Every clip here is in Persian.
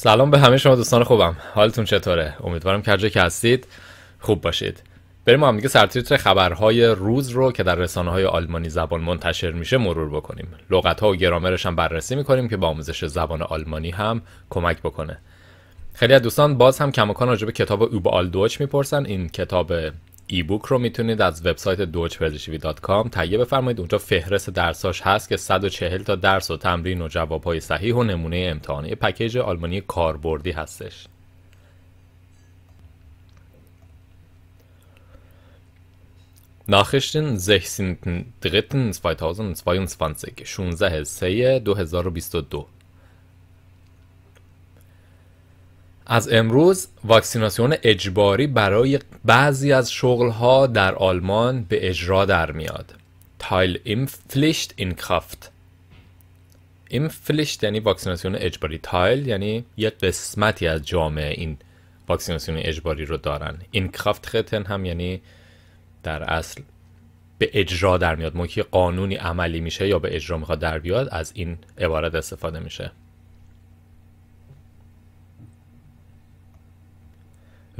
سلام به همه شما دوستان خوبم حالتون چطوره امیدوارم که هرجا که هستید خوب باشید بریم هم دیگه سرتیتر خبرهای روز رو که در رسانه های آلمانی زبان منتشر میشه مرور بکنیم لغت ها و گرامرش هم بررسی میکنیم که با آموزش زبان آلمانی هم کمک بکنه خیلی از دوستان باز هم کماکان راجع به کتاب اوب آلدوچ میپرسن این کتاب ای بوک رو میتونید از وبسایت dogepersiavi.com تهیه بفرمایید اونجا فهرست درساش هست که 140 تا درس و تمرین و جوابهای صحیح و نمونه امتحانی پکیج آلمانی کاربردی هستش Nachrichten 16.03.2022 2022 از امروز واکسیناسیون اجباری برای بعضی از شغلها در آلمان به اجرا در میاد تایل فلیشت این کافت فلیشت یعنی واکسیناسیون اجباری تایل یعنی یک قسمتی از جامعه این واکسیناسیون اجباری رو دارن این کافت ختن هم یعنی در اصل به اجرا در میاد موقعی قانونی عملی میشه یا به اجرا میخواد در بیاد از این عبارت استفاده میشه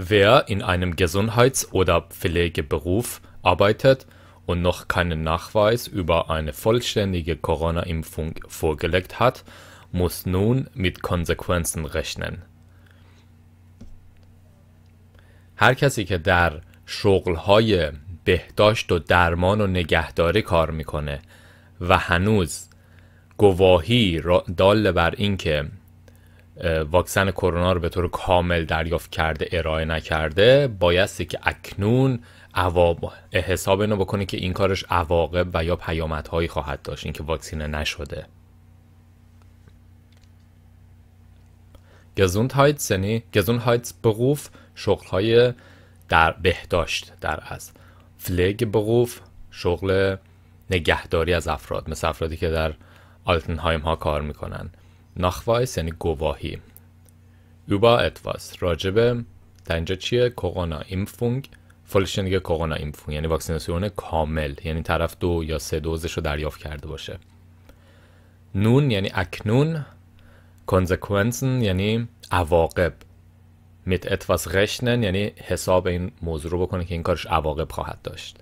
Wer in einem Gesundheits- oder Pflegeberuf arbeitet und noch keinen Nachweis über eine vollständige Corona-Impfung vorgelegt hat, muss nun mit Konsequenzen rechnen. هر کسی که در شغلهای بهداشت و درمان و نگهداری کار میکنه و هنوز گواهی دال بر اینکه واکسن کرونا رو به طور کامل دریافت کرده ارائه نکرده بایستی که اکنون عواب حساب اینو بکنه که این کارش عواقب و یا پیامدهایی خواهد داشت اینکه واکسینه نشده گزون هایت بغوف شغل های در بهداشت در از فلگ بغوف شغل نگهداری از افراد مثل افرادی که در آلتنهایم ها کار میکنن نخواهیس یعنی گواهی یوبا etwas راجبه در اینجا چیه کرونا ایمفونگ فلشنگ کرونا ایمفونگ یعنی واکسیناسیون کامل یعنی طرف دو یا سه دوزش رو دریافت کرده باشه نون یعنی اکنون کنسکونسن یعنی عواقب میت etwas غشنن یعنی حساب این موضوع رو بکنه که این کارش عواقب خواهد داشت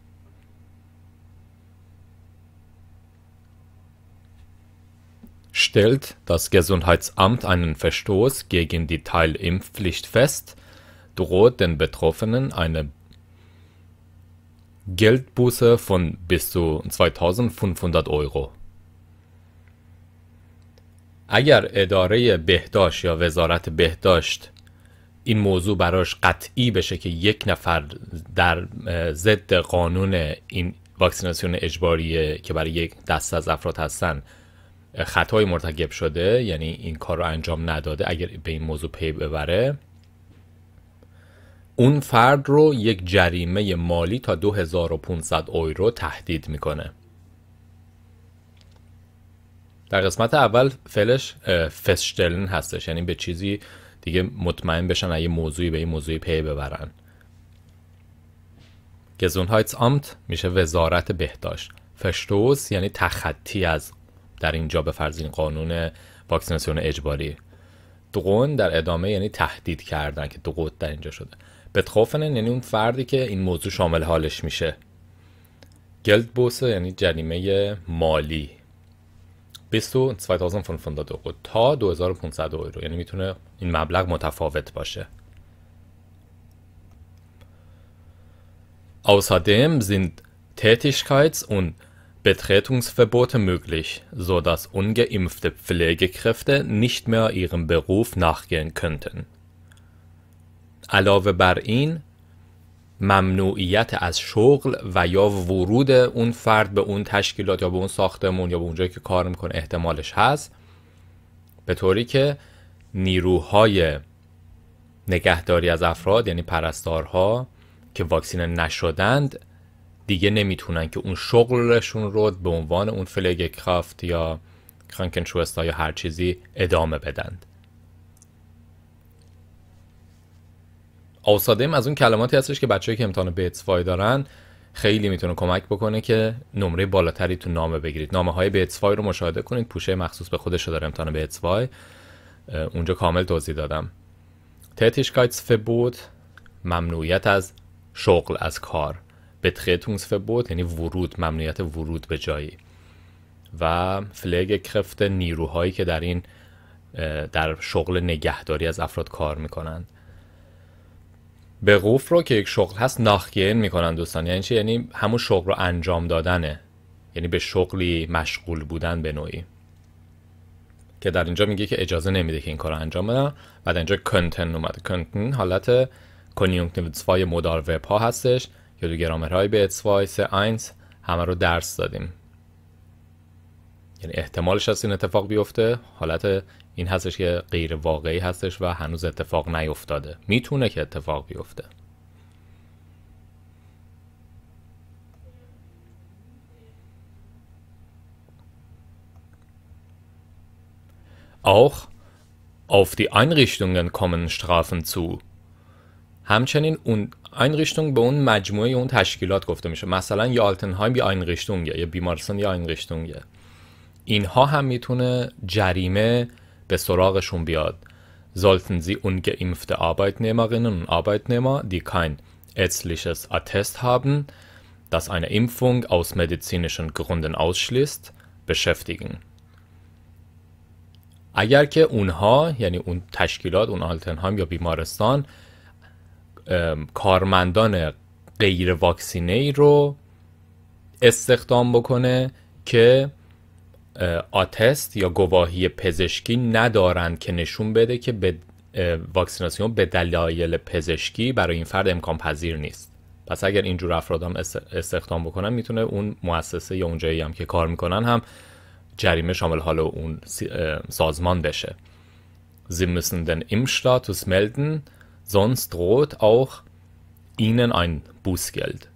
Stellt das Gesundheitsamt einen Verstoß gegen die Teilimpfpflicht fest, droht den Betroffenen eine Geldbuße von bis zu 2500 Euro. اگر اداره بهداشت یا وزارت بهداشت این موضوع براش قطعی بشه که یک نفر در ضد قانون این واکسیناسیون اجباری که برای یک دسته از افراد هستن خطای مرتکب شده یعنی این کار رو انجام نداده اگر به این موضوع پی ببره اون فرد رو یک جریمه مالی تا 2500 اورو تهدید میکنه در قسمت اول فلش فشتلن هستش یعنی به چیزی دیگه مطمئن بشن اگه موضوعی به این موضوعی پی ببرن گزونهایتس آمت میشه وزارت بهداشت فشتوس یعنی تخطی از در اینجا این قانون واکسیناسیون اجباری دقون در ادامه یعنی تهدید کردن که دقوت در اینجا شده بتخوفنن یعنی اون فردی که این موضوع شامل حالش میشه گلد بوس یعنی جریمه مالی داده اوقو تا 2500 یورو یعنی میتونه این مبلغ متفاوت باشه Außerdem sind Tätigkeits- und Betretungsverbote möglich, so dass ungeimpfte Pflegekräfte nicht mehr ihrem Beruf nachgehen könnten. علاوه بر این ممنوعیت از شغل و یا ورود اون فرد به اون تشکیلات یا به اون ساختمون یا به اونجایی که کار میکنه احتمالش هست به طوری که نیروهای نگهداری از افراد یعنی پرستارها که واکسینه نشدند دیگه نمیتونن که اون شغلشون رو به عنوان اون فلگ کرافت یا کرانکنشوستا یا هر چیزی ادامه بدند ایم از اون کلماتی هستش که بچه که امتحان بیتس فای دارن خیلی میتونه کمک بکنه که نمره بالاتری تو نامه بگیرید نامه های بیتس فای رو مشاهده کنید پوشه مخصوص به خودش داره امتحان بیتس فای اونجا کامل توضیح دادم تتیشکایتس فبود ممنوعیت از شغل از کار بود یعنی ورود ممنوعیت ورود به جایی و فلگ کرفت نیروهایی که در این در شغل نگهداری از افراد کار میکنند به قوف رو که یک شغل هست ناخگین میکنن دوستان یعنی چی یعنی همون شغل رو انجام دادنه یعنی به شغلی مشغول بودن به نوعی که در اینجا میگه که اجازه نمیده که این کار رو انجام بدن و در اینجا کنتن اومده کنتن حالت کنیونکتیو 2 مدار هستش یا گرامر های به اتسوایس اینز همه رو درس دادیم یعنی احتمالش از این اتفاق بیفته حالت این هستش که غیر واقعی هستش و هنوز اتفاق نیفتاده میتونه که اتفاق بیفته Auch auf die Einrichtungen kommen Strafen zu. همچنین اون این ریشتون به اون مجموعه اون تشکیلات گفته میشه مثلا یا آلتنهایم یا این ریشتون یا بیمارستان یا این ریشتون اینها هم میتونه جریمه به سراغشون بیاد زالتن زی اون گه ایمفت آبایت نیما غینن اون آبایت نیما دی کن اتسلیشس اتست هابن دست این ایمفونگ اوز مدیسینشن گروندن اوشلیست بشفتیگن اگر که اونها یعنی اون تشکیلات اون آلتنهایم یا بیمارستان کارمندان غیر واکسینه ای رو استخدام بکنه که آتست یا گواهی پزشکی ندارند که نشون بده که به واکسیناسیون به دلایل پزشکی برای این فرد امکان پذیر نیست پس اگر اینجور افراد هم استخدام بکنن میتونه اون مؤسسه یا اون جایی هم که کار میکنن هم جریمه شامل حال اون سازمان بشه Sie müssen den Impfstatus sonst droht auch ihnen ein Bußgeld.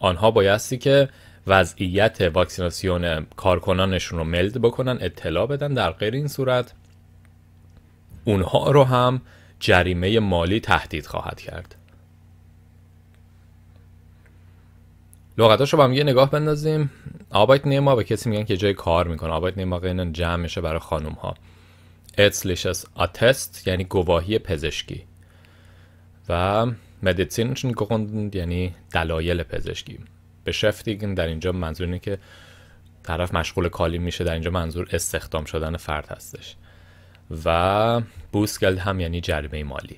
آنها بایستی که وضعیت واکسیناسیون کارکنانشون رو ملد بکنن اطلاع بدن در غیر این صورت اونها رو هم جریمه مالی تهدید خواهد کرد لغتاش رو با هم یه نگاه بندازیم آبایت نیما به کسی میگن که جای کار میکنه آبایت نیما قینن جمع میشه برای خانوم ها اصلش از اتست یعنی گواهی پزشکی و مدیسینشن گروند یعنی دلایل پزشکی بشفتیگن در اینجا منظور اینه که طرف مشغول کالی میشه در اینجا منظور استخدام شدن فرد هستش و بوسگلد هم یعنی جریمه مالی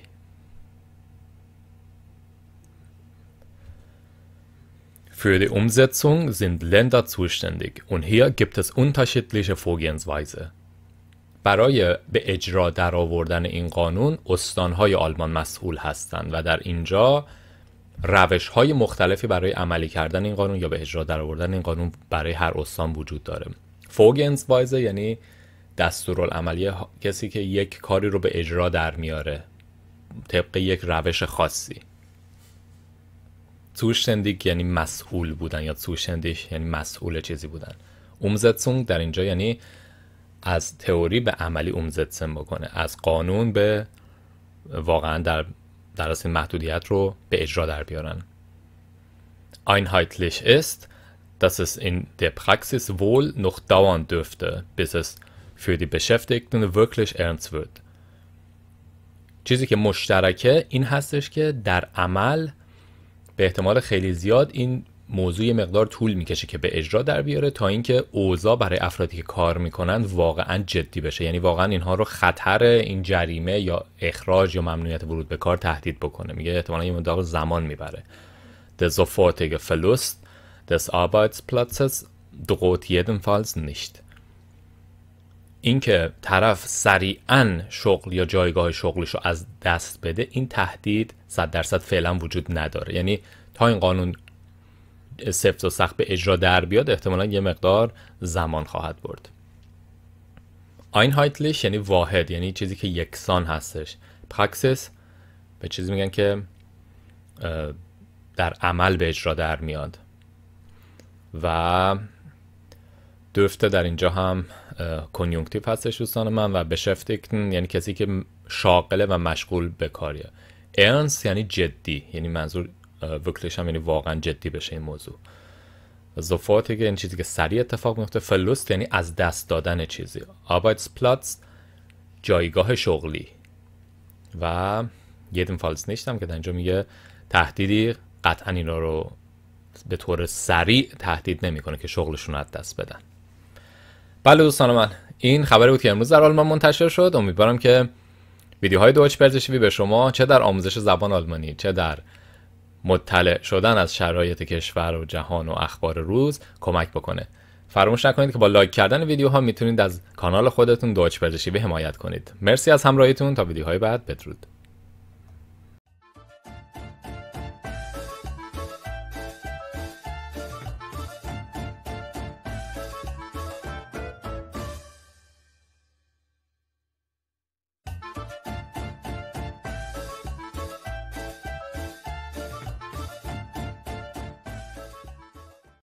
Für die Umsetzung sind Länder zuständig und hier gibt es unterschiedliche Vorgehensweise. برای به اجرا در آوردن این قانون استانهای آلمان مسئول هستند و در اینجا روش های مختلفی برای عملی کردن این قانون یا به اجرا در آوردن این قانون برای هر استان وجود داره فوگنز وایزه یعنی دستورالعملی کسی که یک کاری رو به اجرا در میاره طبق یک روش خاصی توشندیک یعنی مسئول بودن یا توشندیش یعنی مسئول چیزی بودن اومزتسونگ در اینجا یعنی از تئوری به عملی اومزتسن بکنه از قانون به واقعا در در این محدودیت رو به اجرا در بیارن einheitlich ist dass es in der Praxis wohl noch dauern dürfte, bis es für die Beschäftigten wirklich ernst wird. چیزی که مشترکه این هستش که در عمل به احتمال خیلی زیاد این موضوع مقدار طول میکشه که به اجرا در بیاره تا اینکه اوضاع برای افرادی که کار میکنن واقعا جدی بشه یعنی واقعا اینها رو خطر این جریمه یا اخراج یا ممنوعیت ورود به کار تهدید بکنه میگه احتمالا یه مدت زمان میبره Der فلوست اینکه طرف سریعا شغل یا جایگاه شغلش رو از دست بده این تهدید صد درصد فعلا وجود نداره یعنی تا این قانون سفت و سخت به اجرا در بیاد احتمالا یه مقدار زمان خواهد برد آین هایتلیش یعنی واحد یعنی چیزی که یکسان هستش پراکسس به چیزی میگن که در عمل به اجرا در میاد و دفته در اینجا هم کنیونکتیف هستش دوستان من و Beschäftigten یعنی کسی که شاغله و مشغول به کاریه ارنس یعنی جدی یعنی منظور وکلش هم یعنی واقعا جدی بشه این موضوع سوفورت که این یعنی چیزی که سریع اتفاق میفته فلوست یعنی از دست دادن چیزی آبایتسپلاتس جایگاه شغلی و یه دیم فالس نیشتم که در اینجا میگه تهدیدی قطعا اینا رو به طور سریع تهدید نمیکنه که شغلشون از دست بدن بله دوستان من این خبری بود که امروز در آلمان منتشر شد امیدوارم که ویدیوهای دوچ پرزشیوی به شما چه در آموزش زبان آلمانی چه در مطلع شدن از شرایط کشور و جهان و اخبار روز کمک بکنه فراموش نکنید که با لایک کردن ویدیوها میتونید از کانال خودتون دوچ به حمایت کنید مرسی از همراهیتون تا ویدیوهای بعد بدرود